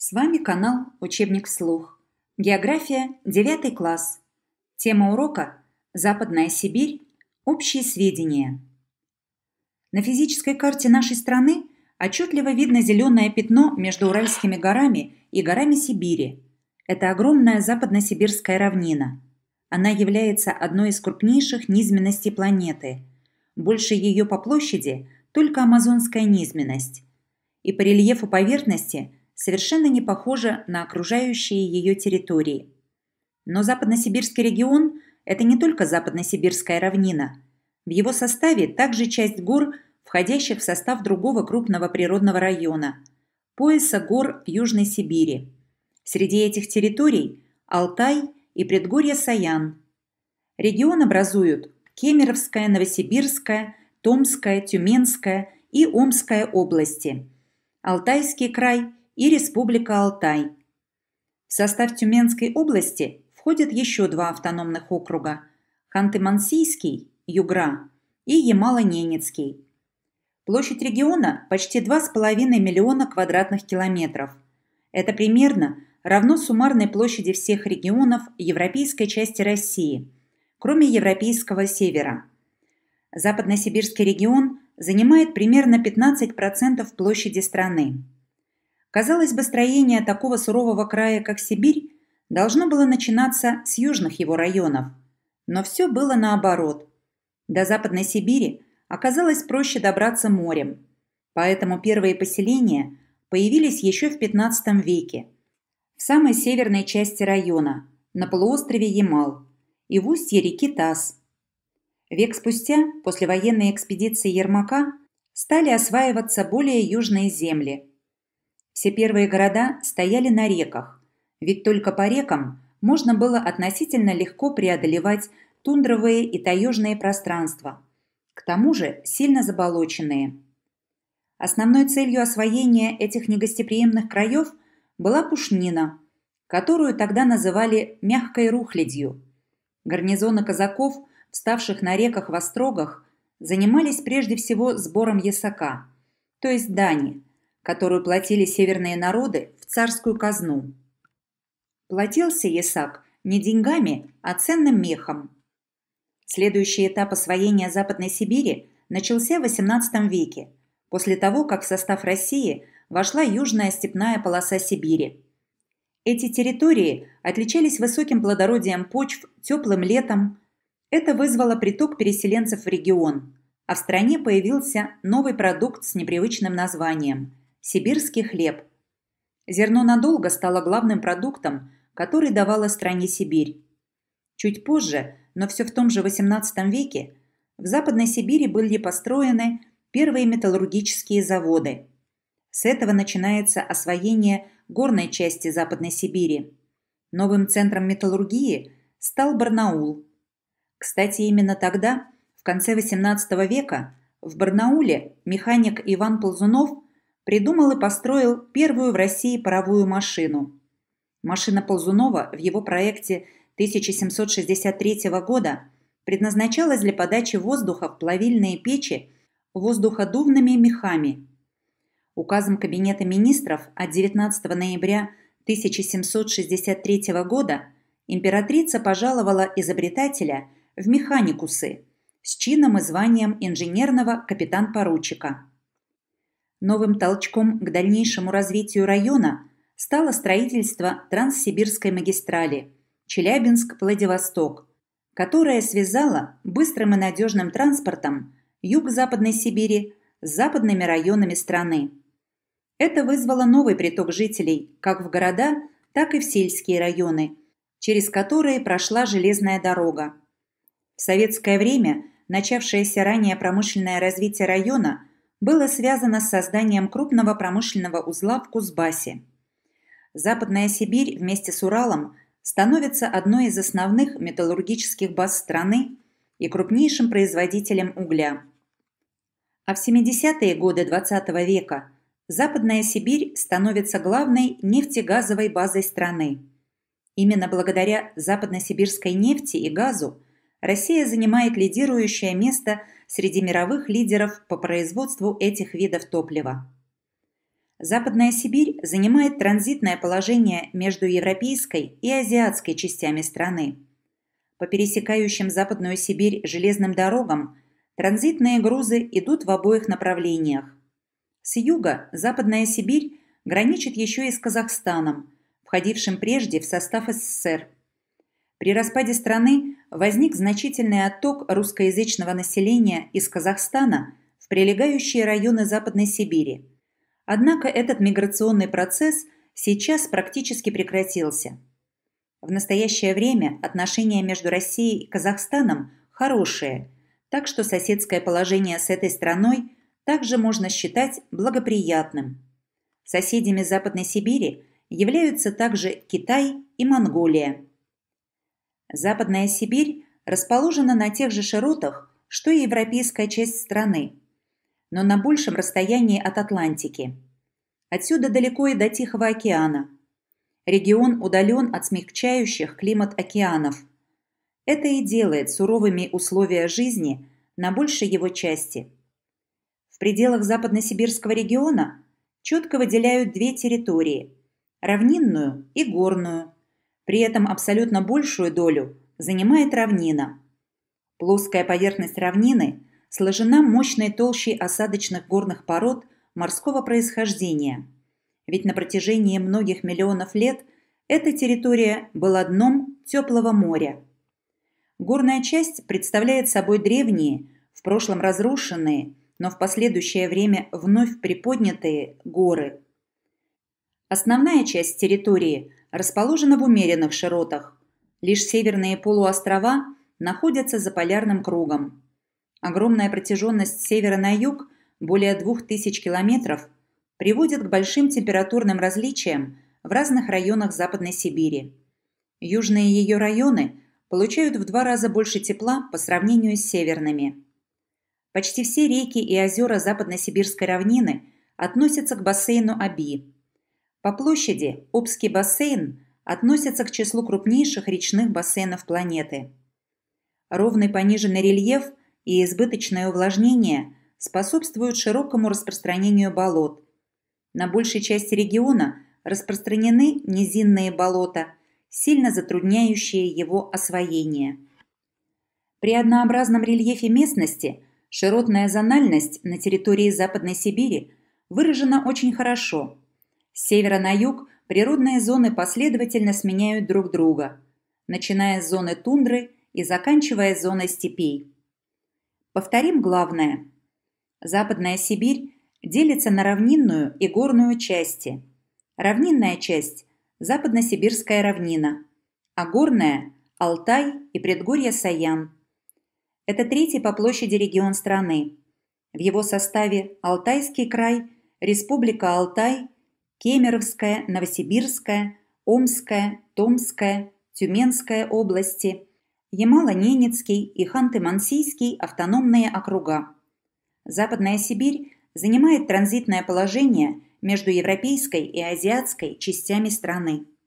С вами канал «Учебник вслух». География, 9 класс. Тема урока «Западная Сибирь. Общие сведения». На физической карте нашей страны отчетливо видно зеленое пятно между Уральскими горами и горами Сибири. Это огромная западносибирская равнина. Она является одной из крупнейших низменностей планеты. Больше ее по площади только амазонская низменность. И по рельефу поверхности – совершенно не похожа на окружающие ее территории. Но Западносибирский регион – это не только Западносибирская равнина. В его составе также часть гор, входящих в состав другого крупного природного района – пояса гор Южной Сибири. Среди этих территорий – Алтай и предгорье Саян. Регион образуют Кемеровская, Новосибирская, Томская, Тюменская и Омская области. Алтайский край и Республика Алтай. В состав Тюменской области входят еще два автономных округа – Ханты-Мансийский, Югра, и Ямало-Ненецкий. Площадь региона – почти 2,5 миллиона квадратных километров. Это примерно равно суммарной площади всех регионов европейской части России, кроме европейского севера. Западносибирский регион занимает примерно 15% площади страны. Казалось бы, строение такого сурового края, как Сибирь, должно было начинаться с южных его районов. Но все было наоборот. До Западной Сибири оказалось проще добраться морем. Поэтому первые поселения появились еще в 15 веке, в самой северной части района, на полуострове Ямал и в устье реки Таз. Век спустя, после военной экспедиции Ермака, стали осваиваться более южные земли – все первые города стояли на реках, ведь только по рекам можно было относительно легко преодолевать тундровые и таежные пространства, к тому же сильно заболоченные. Основной целью освоения этих негостеприимных краев была пушнина, которую тогда называли «мягкой рухлядью». Гарнизоны казаков, вставших на реках в Острогах, занимались прежде всего сбором ясака, то есть дани – которую платили северные народы в царскую казну. Платился Есак не деньгами, а ценным мехом. Следующий этап освоения Западной Сибири начался в XVIII веке, после того, как в состав России вошла южная степная полоса Сибири. Эти территории отличались высоким плодородием почв, теплым летом. Это вызвало приток переселенцев в регион, а в стране появился новый продукт с непривычным названием сибирский хлеб. Зерно надолго стало главным продуктом, который давала стране Сибирь. Чуть позже, но все в том же XVIII веке, в Западной Сибири были построены первые металлургические заводы. С этого начинается освоение горной части Западной Сибири. Новым центром металлургии стал Барнаул. Кстати, именно тогда, в конце XVIII века, в Барнауле механик Иван Ползунов – придумал и построил первую в России паровую машину. Машина Ползунова в его проекте 1763 года предназначалась для подачи воздуха в плавильные печи воздуходувными мехами. Указом Кабинета министров от 19 ноября 1763 года императрица пожаловала изобретателя в механикусы с чином и званием инженерного капитан-поручика. Новым толчком к дальнейшему развитию района стало строительство Транссибирской магистрали Челябинск-Владивосток, которая связала быстрым и надежным транспортом юг Западной Сибири с западными районами страны. Это вызвало новый приток жителей как в города, так и в сельские районы, через которые прошла железная дорога. В советское время начавшееся ранее промышленное развитие района – было связано с созданием крупного промышленного узла в Кузбассе. Западная Сибирь вместе с Уралом становится одной из основных металлургических баз страны и крупнейшим производителем угля. А в 70-е годы XX -го века Западная Сибирь становится главной нефтегазовой базой страны. Именно благодаря западносибирской нефти и газу – Россия занимает лидирующее место среди мировых лидеров по производству этих видов топлива. Западная Сибирь занимает транзитное положение между европейской и азиатской частями страны. По пересекающим Западную Сибирь железным дорогам транзитные грузы идут в обоих направлениях. С юга Западная Сибирь граничит еще и с Казахстаном, входившим прежде в состав СССР – при распаде страны возник значительный отток русскоязычного населения из Казахстана в прилегающие районы Западной Сибири. Однако этот миграционный процесс сейчас практически прекратился. В настоящее время отношения между Россией и Казахстаном хорошие, так что соседское положение с этой страной также можно считать благоприятным. Соседями Западной Сибири являются также Китай и Монголия – Западная Сибирь расположена на тех же широтах, что и европейская часть страны, но на большем расстоянии от Атлантики. Отсюда далеко и до Тихого океана. Регион удален от смягчающих климат океанов. Это и делает суровыми условия жизни на большей его части. В пределах западносибирского региона четко выделяют две территории – равнинную и горную – при этом абсолютно большую долю занимает равнина. Плоская поверхность равнины сложена мощной толщей осадочных горных пород морского происхождения. Ведь на протяжении многих миллионов лет эта территория была дном теплого моря. Горная часть представляет собой древние, в прошлом разрушенные, но в последующее время вновь приподнятые горы. Основная часть территории – расположена в умеренных широтах. Лишь северные полуострова находятся за полярным кругом. Огромная протяженность с севера на юг, более 2000 километров, приводит к большим температурным различиям в разных районах Западной Сибири. Южные ее районы получают в два раза больше тепла по сравнению с северными. Почти все реки и озера Западносибирской равнины относятся к бассейну Аби – по площади Обский бассейн относится к числу крупнейших речных бассейнов планеты. Ровный пониженный рельеф и избыточное увлажнение способствуют широкому распространению болот. На большей части региона распространены низинные болота, сильно затрудняющие его освоение. При однообразном рельефе местности широтная зональность на территории Западной Сибири выражена очень хорошо – с севера на юг природные зоны последовательно сменяют друг друга, начиная с зоны тундры и заканчивая зоной степей. Повторим главное. Западная Сибирь делится на равнинную и горную части. Равнинная часть – Западносибирская равнина, а горная – Алтай и предгорье Саян. Это третий по площади регион страны. В его составе Алтайский край, Республика Алтай – Кемеровская, Новосибирская, Омская, Томская, Тюменская области, Ямало-Ненецкий и Ханты-Мансийский автономные округа. Западная Сибирь занимает транзитное положение между европейской и азиатской частями страны.